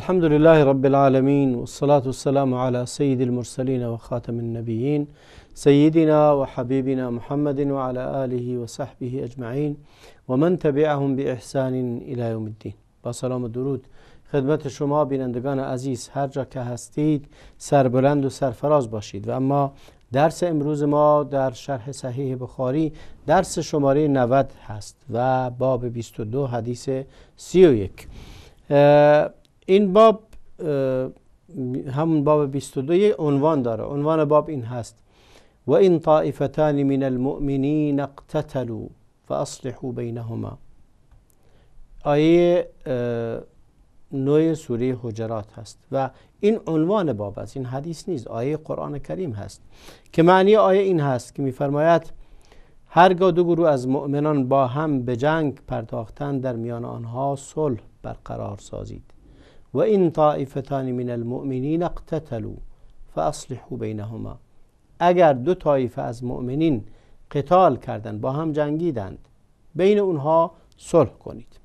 الحمد لله رب العالمين والصلاة والسلام على سيد المرسلين وخاتم النبيين سيدنا وحبيبنا محمد وعلى آله وصحبه أجمعين ومن تبعهم بإحسان إلى يوم الدين با الدرود و خدمت شما بینندگان عزیز هر جا که هستید بلند و سرفراز باشید و اما درس امروز ما در شرح صحیح بخاری درس شماره 90 هست و باب 22 حدیث 31 این باب همون باب 22 عنوان داره عنوان باب این هست و این طائفتان من المؤمنین اقتتلوا فاصلحوا بینهما آیه نوی سوره حجرات هست و این عنوان باب است این حدیث نیست آیه قرآن کریم هست که معنی آیه این هست که میفرماید هرگاه دو گروه از مؤمنان با هم به جنگ پرداختن در میان آنها صلح برقرار سازید و وإن طائفتان من المؤمنین اقتتلوا فأصلحوا بینهما اگر دو طایفه از مؤمنین قتال کردند با هم جنگیدند بین اونها صلح کنید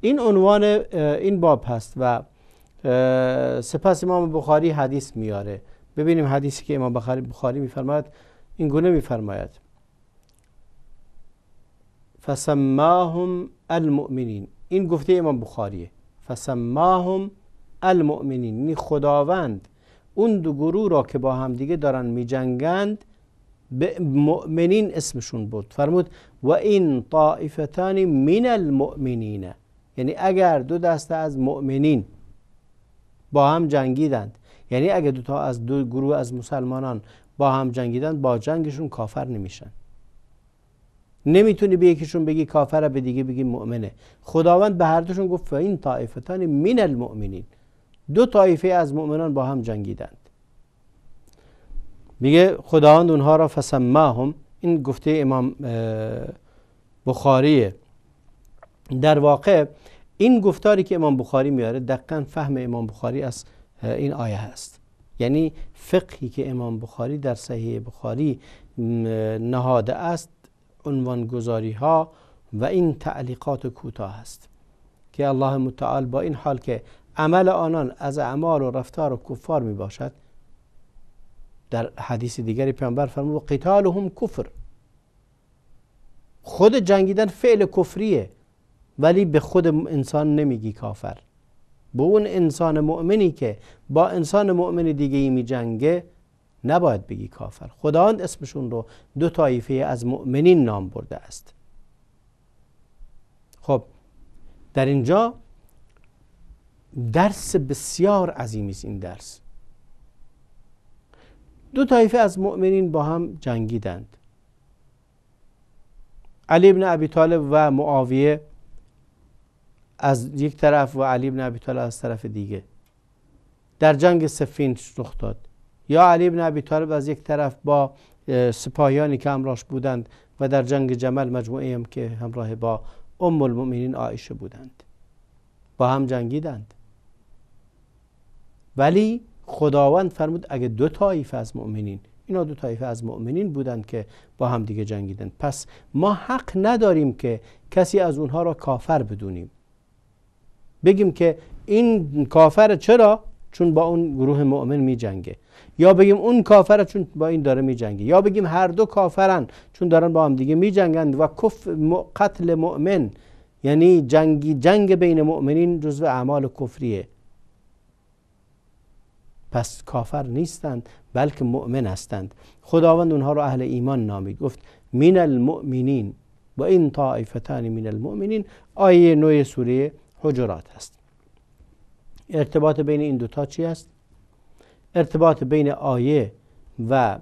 این عنوان این باب هست و سپس امام بخاری حدیث میاره ببینیم حدیثی که امام بخاری میفرماید این گونه میفرماید فسماهم المؤمنین این گفته امام بخاریه فسماهم المؤمنین یعنی خداوند اون دو گروه را که با همدیگه دارن میجنگند به مؤمنین اسمشون بود فرمود و این طائفتان من المؤمنین یعنی اگر دو دسته از مؤمنین با هم جنگیدند یعنی اگر دو تا از دو گروه از مسلمانان با هم جنگیدند با جنگشون کافر نمیشن نمیتونی به یکیشون بگی کافره به دیگه بگی مؤمنه خداوند به هر دوشون گفت و این طائفتان من المؤمنین دو طایفه از مؤمنان با هم جنگیدند میگه خداوند اونها را فسمهم این گفته امام بخاریه در واقع این گفتاری که امام بخاری میاره دقیقا فهم امام بخاری از این آیه هست یعنی فقهی که امام بخاری در صحیح بخاری نهاده است گذاری ها و این تعلیقات کوتاه است که الله متعال با این حال که عمل آنان از اعمال و رفتار و کفار می باشد در حدیث دیگری پیامبر فرمود قتالهم کفر خود جنگیدن فعل کفریه ولی به خود انسان نمیگی کافر به اون انسان مؤمنی که با انسان مؤمن دیگه ای می جنگه نباید بگی کافر خداوند اسمشون رو دو طایفه از مؤمنین نام برده است خب در اینجا درس بسیار عظیمی است این درس دو طایفه از مؤمنین با هم جنگیدند علی ابن ابی طالب و معاویه از یک طرف و علی ابن ابی طالب از طرف دیگه در جنگ سفین رخ داد یا علی ابن ابی طالب از یک طرف با سپاهیانی که همراهش بودند و در جنگ جمل مجموعه هم که همراه با ام المؤمنین عایشه بودند با هم جنگیدند ولی خداوند فرمود اگه دو تایفه از مؤمنین اینا دو تایفه از مؤمنین بودند که با هم دیگه جنگیدن پس ما حق نداریم که کسی از اونها را کافر بدونیم بگیم که این کافر چرا چون با اون گروه مؤمن می جنگه یا بگیم اون کافر چون با این داره می جنگه یا بگیم هر دو کافرن چون دارن با هم دیگه می و کف قتل مؤمن یعنی جنگی جنگ بین مؤمنین جزو اعمال کفریه پس کافر نیستند بلکه مؤمن هستند خداوند اونها رو اهل ایمان نامید گفت من المؤمنین و این طائفتان من المؤمنین آیه نوع سوره حجرات هست ارتباط بین این دوتا چی است؟ ارتباط بین آیه و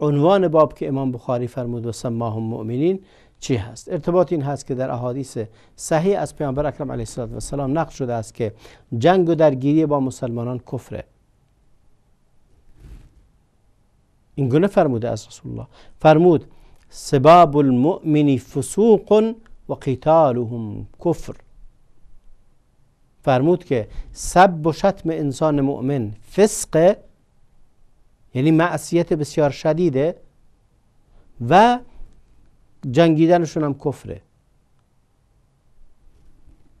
عنوان باب که امام بخاری فرمود و سماهم مؤمنین چی هست ارتباط این هست که در احادیث صحیح از پیامبر اکرم علیه السلام نقل شده است که جنگ و درگیری با مسلمانان کفره این گونه فرموده از رسول الله فرمود سباب المؤمن فسوق و قتالهم کفر فرمود که سب و شتم انسان مؤمن فسق یعنی معصیت بسیار شدیده و جنگیدنشون هم کفره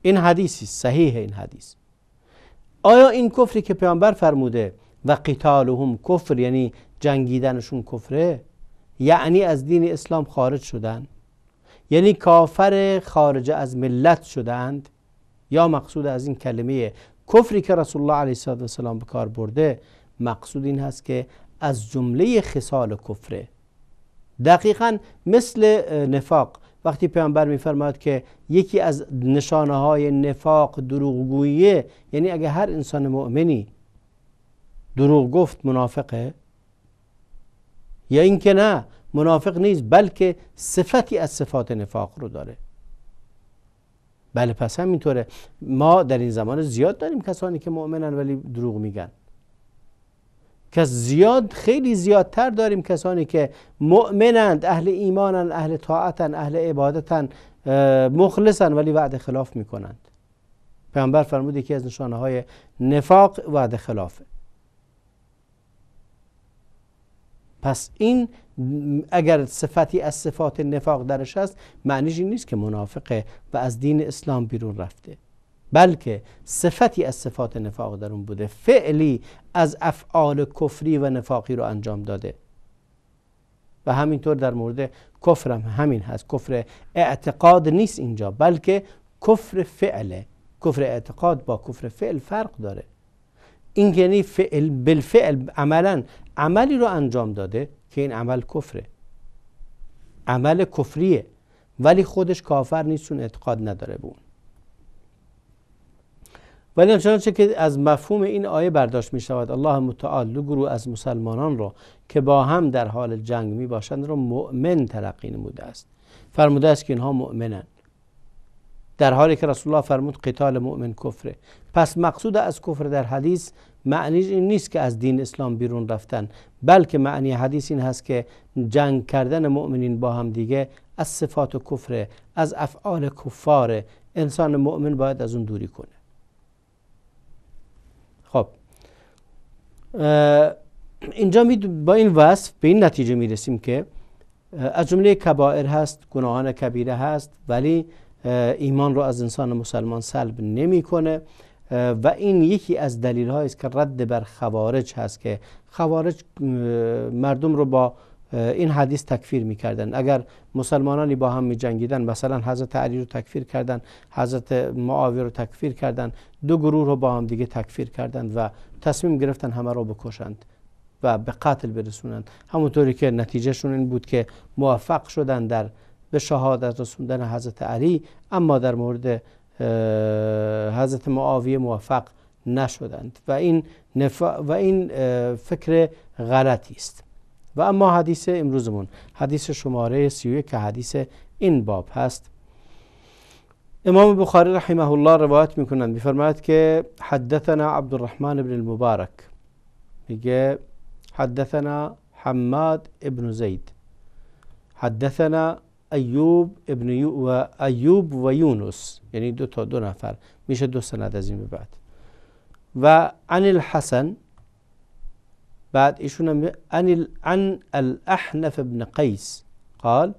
این حدیثی صحیح این حدیث آیا این کفری که پیامبر فرموده و قتالهم کفر یعنی جنگیدنشون کفره یعنی از دین اسلام خارج شدن یعنی کافر خارج از ملت شدند یا مقصود از این کلمه کفری که رسول الله علیه السلام به کار برده مقصود این هست که از جمله خصال کفره دقیقا مثل نفاق وقتی پیامبر میفرماد که یکی از نشانه های نفاق دروغگویی یعنی اگه هر انسان مؤمنی دروغ گفت منافقه یا اینکه نه منافق نیست بلکه صفتی از صفات نفاق رو داره بله پس همینطوره ما در این زمان زیاد داریم کسانی که مؤمنن ولی دروغ میگن که زیاد خیلی زیادتر داریم کسانی که مؤمنند اهل ایمانند اهل طاعتند اهل عبادتند مخلصند ولی وعد خلاف میکنند پیامبر فرمود یکی از نشانه های نفاق وعد خلافه پس این اگر صفتی از صفات نفاق درش است معنیش این نیست که منافقه و از دین اسلام بیرون رفته بلکه صفتی از صفات نفاق در اون بوده فعلی از افعال کفری و نفاقی رو انجام داده و همینطور در مورد کفرم همین هست کفر اعتقاد نیست اینجا بلکه کفر فعله کفر اعتقاد با کفر فعل فرق داره این یعنی فعل بالفعل عملا عملی رو انجام داده که این عمل کفره عمل کفریه ولی خودش کافر نیست اون اعتقاد نداره بود ولی چه که از مفهوم این آیه برداشت می شود الله متعال دو گروه از مسلمانان را که با هم در حال جنگ می باشند را مؤمن تلقی نموده است فرموده است که اینها مؤمنند در حالی که رسول الله فرمود قتال مؤمن کفره پس مقصود از کفر در حدیث معنی این نیست که از دین اسلام بیرون رفتن بلکه معنی حدیث این هست که جنگ کردن مؤمنین با هم دیگه از صفات کفره از افعال کفاره انسان مؤمن باید از اون دوری کنه اینجا می با این وصف به این نتیجه می رسیم که از جمله کبائر هست گناهان کبیره هست ولی ایمان رو از انسان مسلمان سلب نمیکنه و این یکی از دلیل است که رد بر خوارج هست که خوارج مردم رو با این حدیث تکفیر میکردن اگر مسلمانانی با هم جنگیدن مثلا حضرت علی رو تکفیر کردند حضرت معاویه رو تکفیر کردند دو گروه رو با هم دیگه تکفیر کردند و تصمیم گرفتن همه رو بکشند و به قتل برسونند همونطوری که نتیجهشون این بود که موفق شدن در به شهادت رسوندن حضرت علی اما در مورد حضرت معاویه موفق نشدند و این, و این فکر غلطی است و اما حدیث امروزمون حدیث شماره 31 که حدیث این باب هست امام بخاری رحمه الله روایت میکنند میفرماید که حدثنا عبد الرحمن بن المبارک میگه حدثنا حماد ابن زید حدثنا ایوب ابن و ایوب و یونس یعنی دو تا دو نفر میشه دو سند از این به بعد و عن الحسن بعد ایشون عن عن الاحنف ابن قیس قال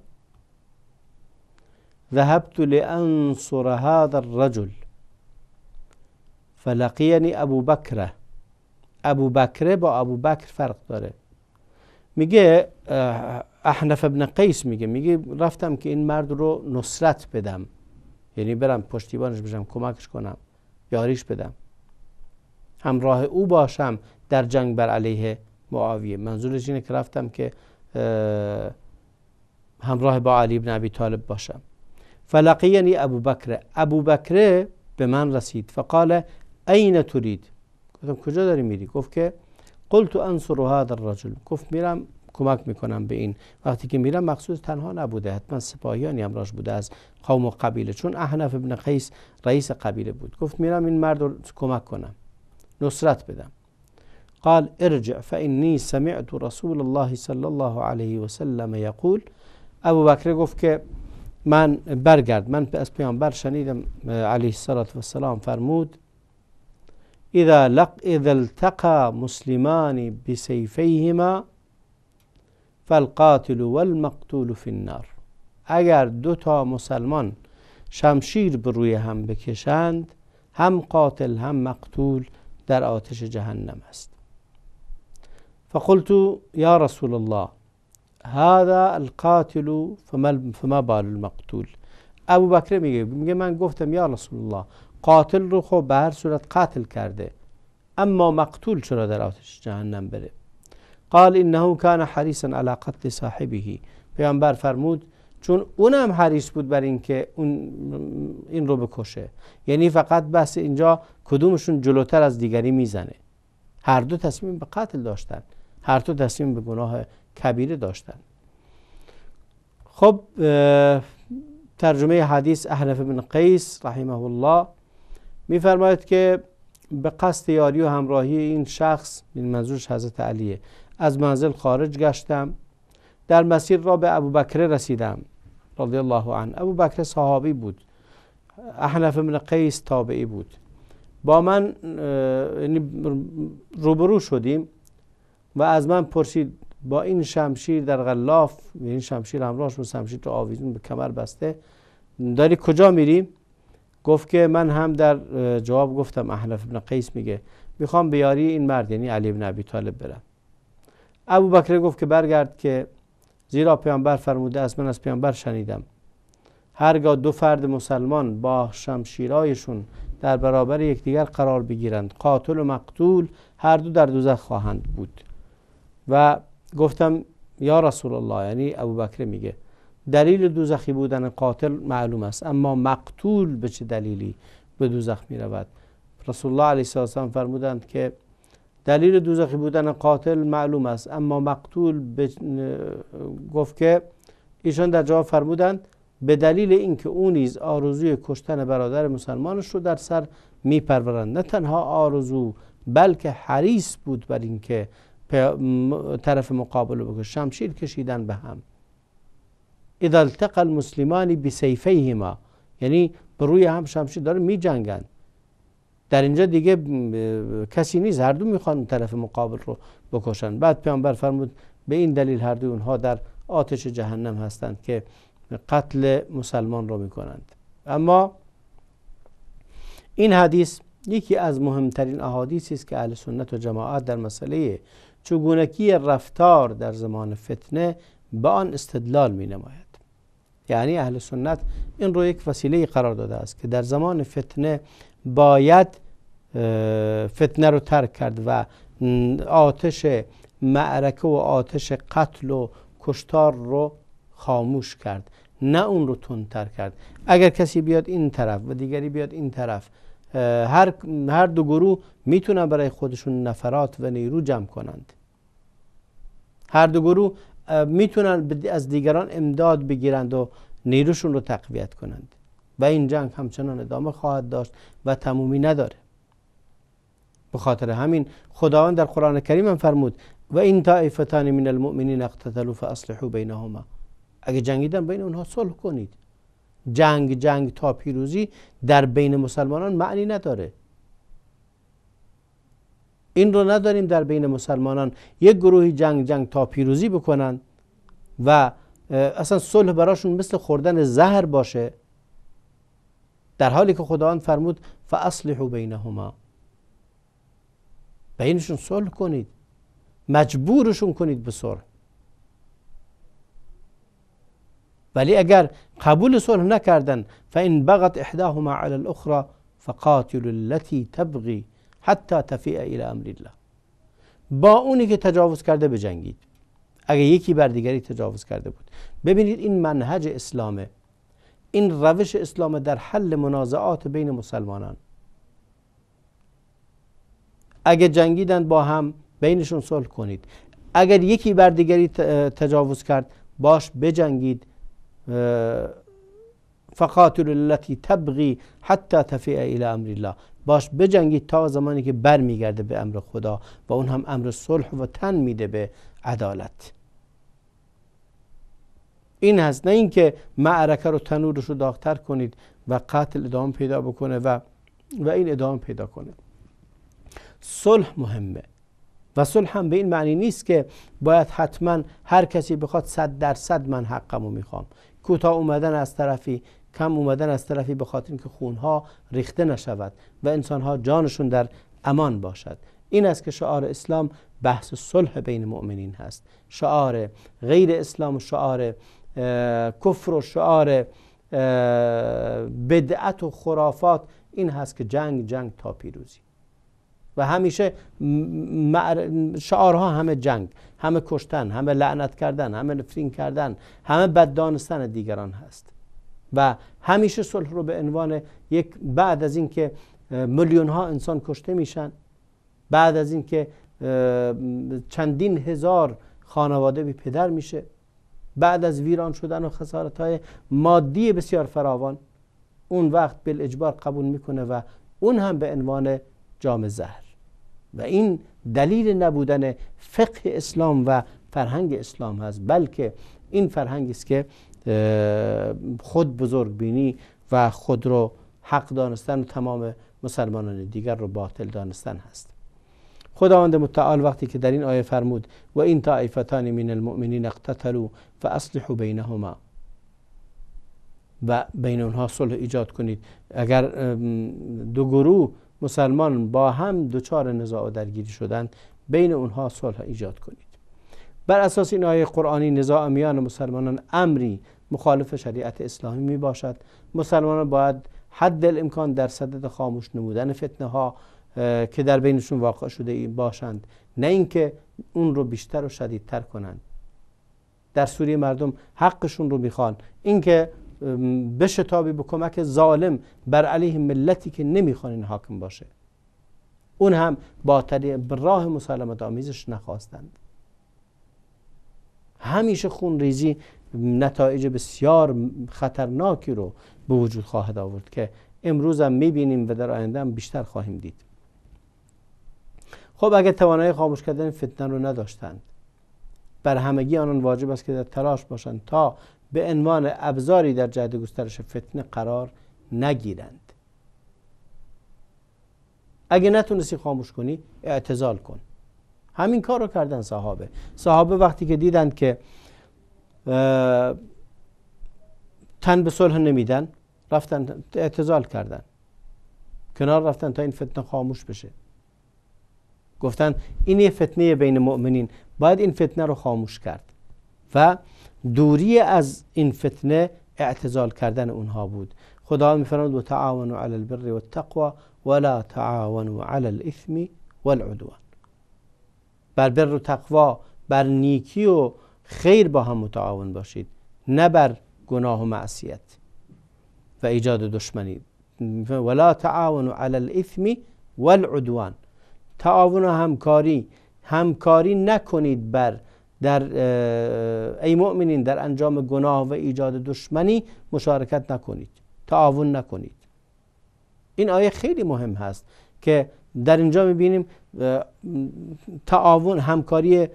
ذهبت لانصر هذا الرجل فلقیانی ابو بکره ابو بکره با ابو بکر فرق داره میگه احنف ابن قیس میگه میگه رفتم که این مرد رو نصرت بدم یعنی برم پشتیبانش بشم کمکش کنم یاریش بدم همراه او باشم در جنگ بر علیه معاویه منظورش اینه که رفتم که همراه با علی بن ابی طالب باشم فلقینی ابو بکر ابو بکر به من رسید فقال عین تورید گفتم کجا داری میری گفت که قلت انصر هذا الرجل گفت میرم کمک میکنم به این وقتی که میرم مخصوص تنها نبوده حتما سپاهیانی همراهش بوده از قوم و قبیله چون احنف ابن قیس رئیس قبیله بود گفت میرم این مرد رو کمک کنم نصرت بدم قال ارجع فإني سمعت رسول الله صلى الله عليه وسلم يقول ابو بكر گفت من برگرد من از پیامبر آه، عليه الصلاة والسلام فرمود اذا لق اذا التقى مسلمان بسيفيهما فالقاتل والمقتول في النار أجر دوتا مسلمان شمشير بروي هم بكشاند هم قاتل هم مقتول در آتش جهنم است فقلت یا رسول الله هذا القاتل فما بال المقتول ابو بکر میگه میگه من گفتم یا رسول الله قاتل رو خب به هر صورت قتل کرده اما مقتول چرا در آتش جهنم بره قال انه كان حریصا علی قتل صاحبه پیامبر فرمود چون اونم حریص بود بر اینکه اون این رو بکشه یعنی فقط بحث اینجا کدومشون جلوتر از دیگری میزنه هر دو تصمیم به قتل داشتن هر دو تصمیم به گناه کبیره داشتن خب ترجمه حدیث احنف بن قیس رحمه الله میفرماید که به قصد یاری و همراهی این شخص این منظورش حضرت علیه از منزل خارج گشتم در مسیر را به ابوبکر رسیدم رضی الله عنه ابو بکر صحابی بود احنف ابن قیس تابعی بود با من یعنی روبرو شدیم و از من پرسید با این شمشیر در غلاف این یعنی شمشیر همراهش بود شمشیر تو آویزون به کمر بسته داری کجا میری گفت که من هم در جواب گفتم احنف ابن قیس میگه میخوام بیاری این مرد یعنی علی ابن ابی طالب برم ابو بکر گفت که برگرد که زیرا پیامبر فرموده است من از پیامبر شنیدم هرگاه دو فرد مسلمان با شمشیرایشون در برابر یکدیگر قرار بگیرند قاتل و مقتول هر دو در دوزخ خواهند بود و گفتم یا رسول الله یعنی بکر میگه دلیل دوزخی بودن قاتل معلوم است اما مقتول به چه دلیلی به دوزخ میرود رسول الله علیه السلام فرمودند که دلیل دوزخی بودن قاتل معلوم است اما مقتول گفت که ایشان در جواب فرمودند به دلیل اینکه او نیز آرزوی کشتن برادر مسلمانش رو در سر میپرورند نه تنها آرزو بلکه حریص بود بر اینکه طرف مقابل رو شمشیر کشیدن به هم اذا التقی المسلمان بسیفیهما یعنی بر روی هم شمشیر داره جنگند در اینجا دیگه کسی نیست هر دو میخوان طرف مقابل رو بکشن بعد پیامبر فرمود به این دلیل هر دو اونها در آتش جهنم هستند که قتل مسلمان رو میکنند اما این حدیث یکی از مهمترین احادیثی است که اهل سنت و جماعت در مسئله چگونگی رفتار در زمان فتنه به آن استدلال می نماید یعنی اهل سنت این رو یک وسیله قرار داده است که در زمان فتنه باید فتنه رو ترک کرد و آتش معرکه و آتش قتل و کشتار رو خاموش کرد نه اون رو تندتر کرد اگر کسی بیاد این طرف و دیگری بیاد این طرف هر, هر دو گروه میتونن برای خودشون نفرات و نیرو جمع کنند هر دو گروه میتونن از دیگران امداد بگیرند و نیروشون رو تقویت کنند و این جنگ همچنان ادامه خواهد داشت و تمومی نداره به خاطر همین خداوند در قرآن کریم هم فرمود و این طائفتان من المؤمنین اقتتلوا فاصلحوا بینهما اگه جنگیدن بین اونها صلح کنید جنگ جنگ تا پیروزی در بین مسلمانان معنی نداره این رو نداریم در بین مسلمانان یک گروهی جنگ جنگ تا پیروزی بکنن و اصلا صلح براشون مثل خوردن زهر باشه در حالی که خداوند فرمود فاصلحوا بینهما بینشون صلح کنید مجبورشون کنید به صلح ولی اگر قبول صلح نکردن فان بغت احداهما علی الاخری فقاتل التی تبغی حتی تفیع الی امر الله با اونی که تجاوز کرده بجنگید اگر یکی بر دیگری تجاوز کرده بود ببینید این منهج اسلامه این روش اسلام در حل منازعات بین مسلمانان اگر جنگیدند با هم بینشون صلح کنید اگر یکی بر دیگری تجاوز کرد باش بجنگید فقاتل التی تبغی حتی تفیع الی امر الله باش بجنگید تا زمانی که برمیگرده به امر خدا و اون هم امر صلح و تن میده به عدالت این هست نه اینکه معرکه رو تنورش رو داغتر کنید و قتل ادامه پیدا بکنه و و این ادامه پیدا کنه صلح مهمه و صلح هم به این معنی نیست که باید حتما هر کسی بخواد صد درصد من حقم میخوام کوتاه اومدن از طرفی کم اومدن از طرفی به خاطر اینکه خونها ریخته نشود و انسانها جانشون در امان باشد این است که شعار اسلام بحث صلح بین مؤمنین هست شعار غیر اسلام و شعار کفر و شعار بدعت و خرافات این هست که جنگ جنگ تا پیروزی و همیشه شعارها همه جنگ همه کشتن همه لعنت کردن همه نفرین کردن همه بددانستن دیگران هست و همیشه صلح رو به عنوان یک بعد از اینکه میلیون ها انسان کشته میشن بعد از اینکه چندین هزار خانواده بی پدر میشه بعد از ویران شدن و خسارت های مادی بسیار فراوان اون وقت بل اجبار قبول میکنه و اون هم به عنوان جام زهر و این دلیل نبودن فقه اسلام و فرهنگ اسلام هست بلکه این فرهنگی است که خود بزرگ بینی و خود رو حق دانستن و تمام مسلمانان دیگر رو باطل دانستن هست خداوند متعال وقتی که در این آیه فرمود و این طائفتان من المؤمنین اقتتلوا فاصلحوا بینهما و بین اونها صلح ایجاد کنید اگر دو گروه مسلمان با هم دچار نزاع و درگیری شدند بین اونها صلح ایجاد کنید بر اساس این آیه قرآنی نزاع میان مسلمانان امری مخالف شریعت اسلامی می باشد مسلمانان باید حد الامکان در صدد خاموش نمودن فتنه ها که در بینشون واقع شده باشند نه اینکه اون رو بیشتر و شدیدتر کنند در سوریه مردم حقشون رو میخوان اینکه بشتابی به کمک ظالم بر علیه ملتی که نمیخوان این حاکم باشه اون هم با طریق راه مسالمت آمیزش نخواستند همیشه خون ریزی نتایج بسیار خطرناکی رو به وجود خواهد آورد که امروز هم میبینیم و در آینده هم بیشتر خواهیم دید خب اگر توانایی خاموش کردن فتنه رو نداشتند بر همگی آنان واجب است که در تلاش باشند تا به عنوان ابزاری در جهت گسترش فتنه قرار نگیرند اگه نتونستی خاموش کنی اعتزال کن همین کار رو کردن صحابه صحابه وقتی که دیدند که تن به صلح نمیدن رفتن اعتزال کردن کنار رفتن تا این فتنه خاموش بشه گفتن این فتنه بین مؤمنین باید این فتنه رو خاموش کرد و دوری از این فتنه اعتزال کردن اونها بود خدا میفرماد و تعاونوا علی البر و التقوی ولا تعاونوا علی الاثم والعدوان بر بر و تقوا بر نیکی و خیر با هم متعاون باشید نه بر گناه و معصیت و ایجاد دشمنی ولا تعاونوا علی الاثم والعدوان تعاون و همکاری همکاری نکنید بر در ای مؤمنین در انجام گناه و ایجاد دشمنی مشارکت نکنید تعاون نکنید این آیه خیلی مهم هست که در اینجا میبینیم تعاون همکاری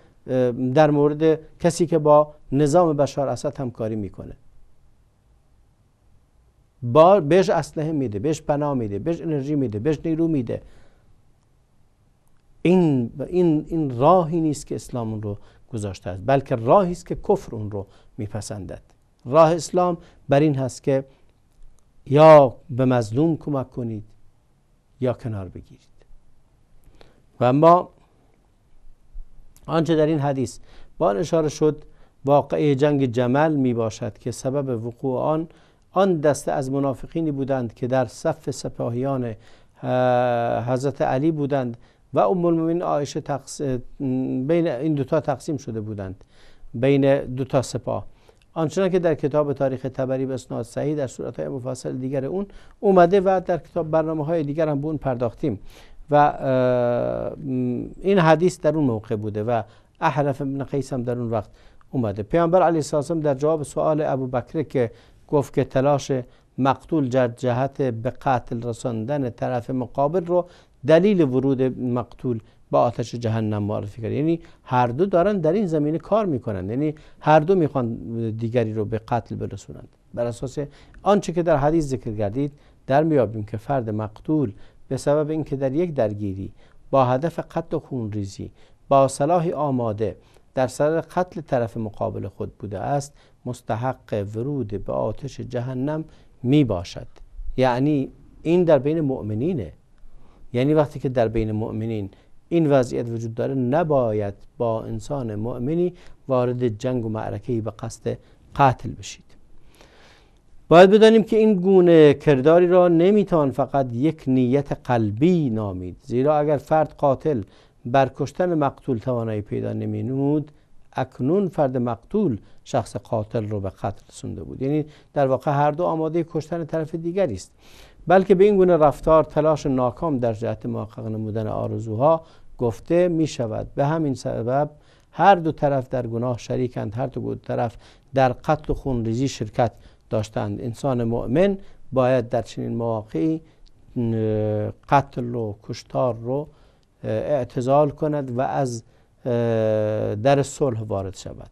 در مورد کسی که با نظام بشار اسد همکاری میکنه با بهش اسلحه میده بهش پناه میده بهش انرژی میده بهش نیرو میده این, این, این راهی نیست که اسلام اون رو گذاشته است بلکه راهی است که کفر اون رو میپسندد راه اسلام بر این هست که یا به مظلوم کمک کنید یا کنار بگیرید و اما آنچه در این حدیث با اشاره شد واقعه جنگ جمل می باشد که سبب وقوع آن آن دسته از منافقینی بودند که در صف سپاهیان حضرت علی بودند و ام المؤمنین عایشه بین این دوتا تقسیم شده بودند بین دوتا سپاه آنچنان که در کتاب تاریخ تبری به اسناد صحیح در صورت های مفصل دیگر اون اومده و در کتاب برنامه های دیگر هم به اون پرداختیم و این حدیث در اون موقع بوده و احرف ابن قیس هم در اون وقت اومده پیامبر علی ساسم در جواب سوال ابو بکر که گفت که تلاش مقتول جهت به قتل رساندن طرف مقابل رو دلیل ورود مقتول به آتش جهنم معرفی کرد یعنی هر دو دارن در این زمینه کار میکنند یعنی هر دو میخوان دیگری رو به قتل برسونند بر اساس آنچه که در حدیث ذکر کردید در میابیم که فرد مقتول به سبب اینکه در یک درگیری با هدف قتل و خونریزی با صلاحی آماده در سر قتل طرف مقابل خود بوده است مستحق ورود به آتش جهنم می باشد یعنی این در بین مؤمنینه یعنی وقتی که در بین مؤمنین این وضعیت وجود داره نباید با انسان مؤمنی وارد جنگ و معرکه‌ای به قصد قتل بشید باید بدانیم که این گونه کرداری را نمیتوان فقط یک نیت قلبی نامید زیرا اگر فرد قاتل بر کشتن مقتول توانایی پیدا نمینود اکنون فرد مقتول شخص قاتل رو به قتل رسونده بود یعنی در واقع هر دو آماده کشتن طرف دیگری است بلکه به این گونه رفتار تلاش ناکام در جهت محقق نمودن آرزوها گفته می شود به همین سبب هر دو طرف در گناه شریکند هر دو طرف در قتل و خونریزی شرکت داشتند انسان مؤمن باید در چنین مواقعی قتل و کشتار رو اعتزال کند و از در صلح وارد شود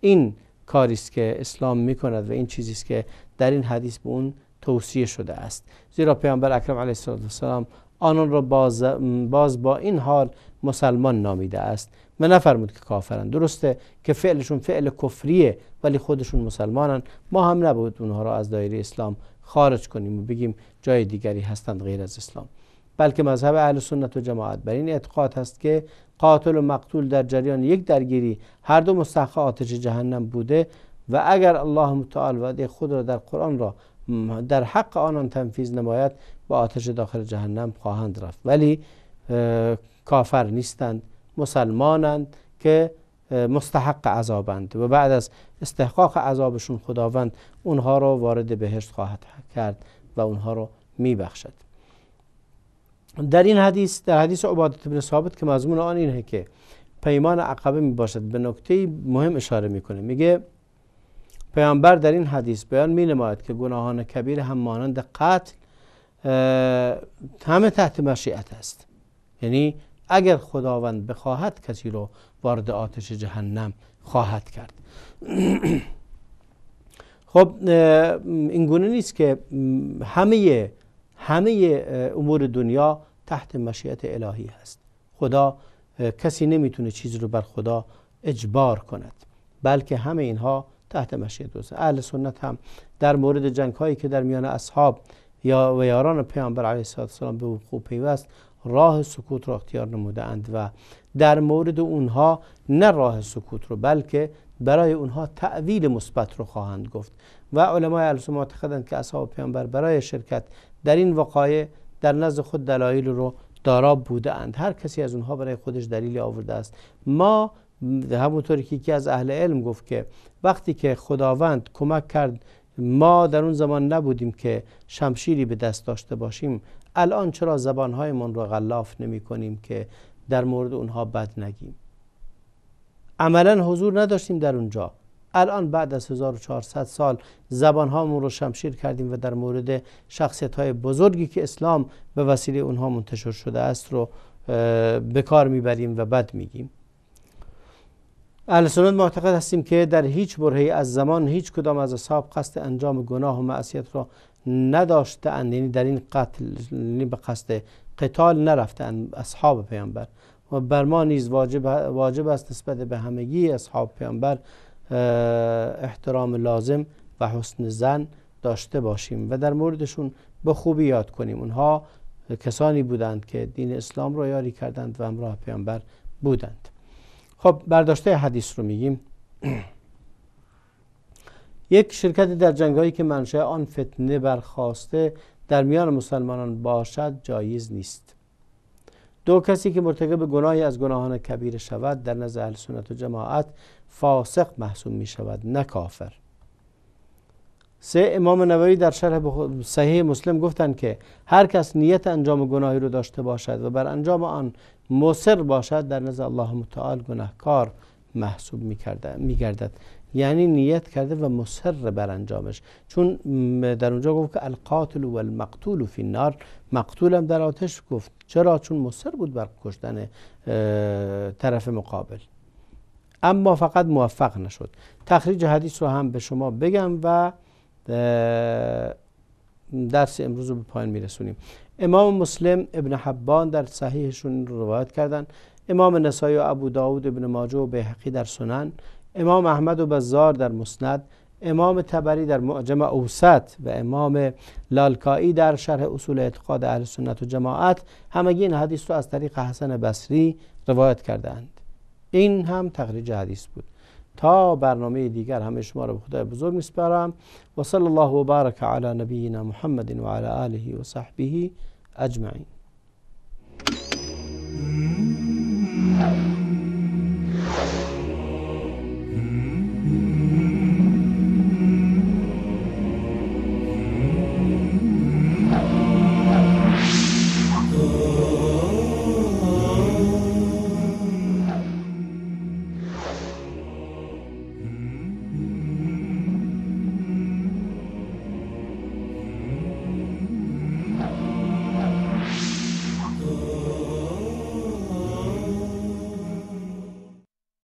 این کاری است که اسلام می کند و این چیزی است که در این حدیث به اون توصیه شده است زیرا پیامبر اکرم علیه السلام آنان را باز, باز با این حال مسلمان نامیده است و نفرمود که کافرن درسته که فعلشون فعل کفریه ولی خودشون مسلمانن ما هم نباید اونها را از دایره اسلام خارج کنیم و بگیم جای دیگری هستند غیر از اسلام بلکه مذهب اهل سنت و جماعت بر این اعتقاد هست که قاتل و مقتول در جریان یک درگیری هر دو مستحق آتش جهنم بوده و اگر الله متعال وعده خود را در قرآن را در حق آنان تنفیز نماید به آتش داخل جهنم خواهند رفت ولی کافر نیستند مسلمانند که مستحق عذابند و بعد از استحقاق عذابشون خداوند اونها رو وارد بهشت خواهد کرد و اونها رو میبخشد در این حدیث در حدیث عبادت بن ثابت که مضمون آن اینه که پیمان عقبه می باشد به نکته مهم اشاره میکنه میگه پیامبر در این حدیث بیان می نماید که گناهان کبیر هم مانند قتل همه تحت مشیعت است یعنی اگر خداوند بخواهد کسی رو وارد آتش جهنم خواهد کرد خب این گونه نیست که همه همه امور دنیا تحت مشیت الهی هست خدا کسی نمیتونه چیزی رو بر خدا اجبار کند بلکه همه اینها تحت مشیت اوست اهل سنت هم در مورد جنگ هایی که در میان اصحاب یا و یاران پیامبر علیه السلام به وقوع پیوست راه سکوت را اختیار نموده اند و در مورد اونها نه راه سکوت رو بلکه برای اونها تعویل مثبت رو خواهند گفت و علمای اهل معتقدند که اصحاب پیامبر برای شرکت در این وقایع در نزد خود دلایل رو دارا بوده اند هر کسی از اونها برای خودش دلیلی آورده است ما همونطوری که یکی از اهل علم گفت که وقتی که خداوند کمک کرد ما در اون زمان نبودیم که شمشیری به دست داشته باشیم الان چرا زبانهایمون رو غلاف نمی کنیم که در مورد اونها بد نگیم عملا حضور نداشتیم در اونجا الان بعد از 1400 سال زبانهامون رو شمشیر کردیم و در مورد شخصیت های بزرگی که اسلام به وسیله اونها منتشر شده است رو به کار میبریم و بد میگیم اهل سنت معتقد هستیم که در هیچ برهی از زمان هیچ کدام از اصحاب قصد انجام گناه و معصیت را نداشته اند یعنی در این قتل یعنی به قصد قتال نرفته اصحاب پیامبر و بر ما نیز واجب, واجب است نسبت به همگی اصحاب پیامبر احترام لازم و حسن زن داشته باشیم و در موردشون به خوبی یاد کنیم اونها کسانی بودند که دین اسلام را یاری کردند و همراه پیامبر بودند خب برداشته حدیث رو میگیم یک شرکت در جنگهایی که منشأ آن فتنه برخواسته در میان مسلمانان باشد جایز نیست دو کسی که مرتکب گناهی از گناهان کبیر شود در نظر اهل سنت و جماعت فاسق محسوب می شود نه کافر سه امام نووی در شرح صحیح مسلم گفتند که هر کس نیت انجام گناهی رو داشته باشد و بر انجام آن مصر باشد در نزد الله متعال گناهکار محسوب میگردد یعنی نیت کرده و مصر بر انجامش چون در اونجا گفت که القاتل و المقتول فی النار مقتولم در آتش گفت چرا چون مصر بود بر کشتن طرف مقابل اما فقط موفق نشد تخریج حدیث رو هم به شما بگم و درس امروز رو به پایان میرسونیم امام مسلم ابن حبان در صحیحشون روایت کردن امام نسایی و ابو داود ابن ماجه و بیحقی در سنن امام احمد و بزار در مسند امام تبری در معجم اوسط و امام لالکایی در شرح اصول اعتقاد اهل سنت و جماعت همگی این حدیث رو از طریق حسن بصری روایت کردند این هم تقریج حدیث بود تا برنامه دیگر همه شما را به خدای بزرگ میسپارم و صلی الله و بارک علی نبینا محمد و علی آله و صحبه اجمعین